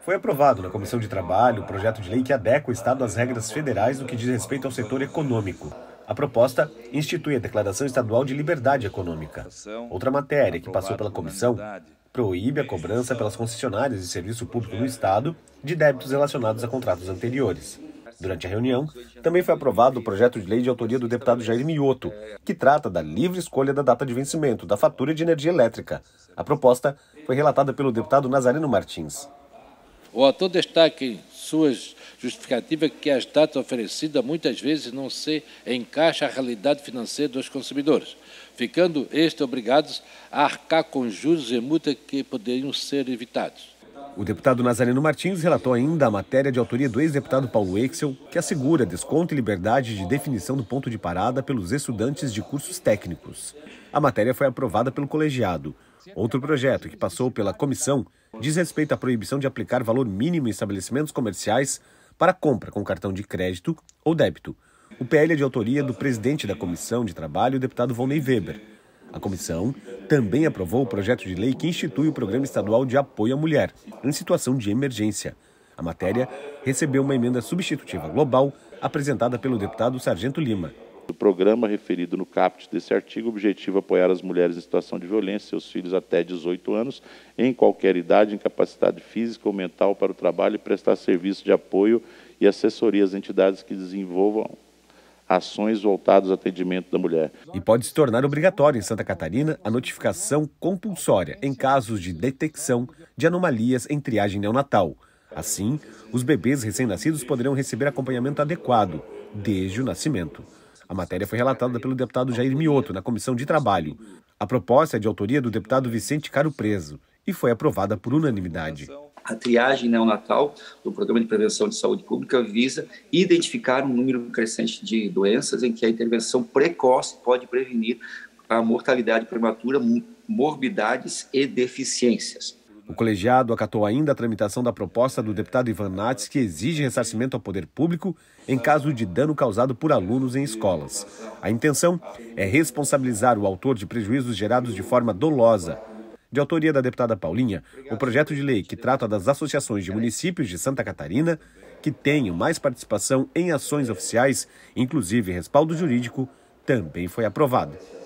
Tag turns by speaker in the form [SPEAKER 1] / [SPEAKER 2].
[SPEAKER 1] Foi aprovado na Comissão de Trabalho o projeto de lei que adequa o Estado às regras federais no que diz respeito ao setor econômico. A proposta institui a Declaração Estadual de Liberdade Econômica. Outra matéria que passou pela comissão proíbe a cobrança pelas concessionárias de serviço público no Estado de débitos relacionados a contratos anteriores. Durante a reunião, também foi aprovado o projeto de lei de autoria do deputado Jair Mioto, que trata da livre escolha da data de vencimento da fatura de energia elétrica. A proposta foi relatada pelo deputado Nazareno Martins.
[SPEAKER 2] O autor destaca em suas justificativas que as datas oferecidas muitas vezes não se encaixam à realidade financeira dos consumidores, ficando estes obrigados a arcar com juros e multas que poderiam ser evitados.
[SPEAKER 1] O deputado Nazareno Martins relatou ainda a matéria de autoria do ex-deputado Paulo Exel, que assegura desconto e liberdade de definição do ponto de parada pelos estudantes de cursos técnicos. A matéria foi aprovada pelo colegiado. Outro projeto que passou pela comissão diz respeito à proibição de aplicar valor mínimo em estabelecimentos comerciais para compra com cartão de crédito ou débito. O PL é de autoria do presidente da Comissão de Trabalho, o deputado Ney Weber. A comissão também aprovou o projeto de lei que institui o Programa Estadual de Apoio à Mulher em Situação de Emergência. A matéria recebeu uma emenda substitutiva global apresentada pelo deputado Sargento Lima.
[SPEAKER 3] O programa referido no caput desse artigo objetiva apoiar as mulheres em situação de violência, seus filhos até 18 anos, em qualquer idade, incapacidade física ou mental para o trabalho e prestar serviço de apoio e assessoria às entidades que desenvolvam ações voltadas ao atendimento da mulher.
[SPEAKER 1] E pode se tornar obrigatório em Santa Catarina a notificação compulsória em casos de detecção de anomalias em triagem neonatal. Assim, os bebês recém-nascidos poderão receber acompanhamento adequado desde o nascimento. A matéria foi relatada pelo deputado Jair Mioto na Comissão de Trabalho. A proposta é de autoria do deputado Vicente Caro Preso e foi aprovada por unanimidade. A triagem neonatal do Programa de Prevenção de Saúde Pública visa identificar um número crescente de doenças em que a intervenção precoce pode prevenir a mortalidade prematura, morbidades e deficiências. O colegiado acatou ainda a tramitação da proposta do deputado Ivan Nats, que exige ressarcimento ao poder público em caso de dano causado por alunos em escolas. A intenção é responsabilizar o autor de prejuízos gerados de forma dolosa de autoria da deputada Paulinha, o projeto de lei que trata das associações de municípios de Santa Catarina que tenham mais participação em ações oficiais,
[SPEAKER 2] inclusive respaldo jurídico, também foi aprovado.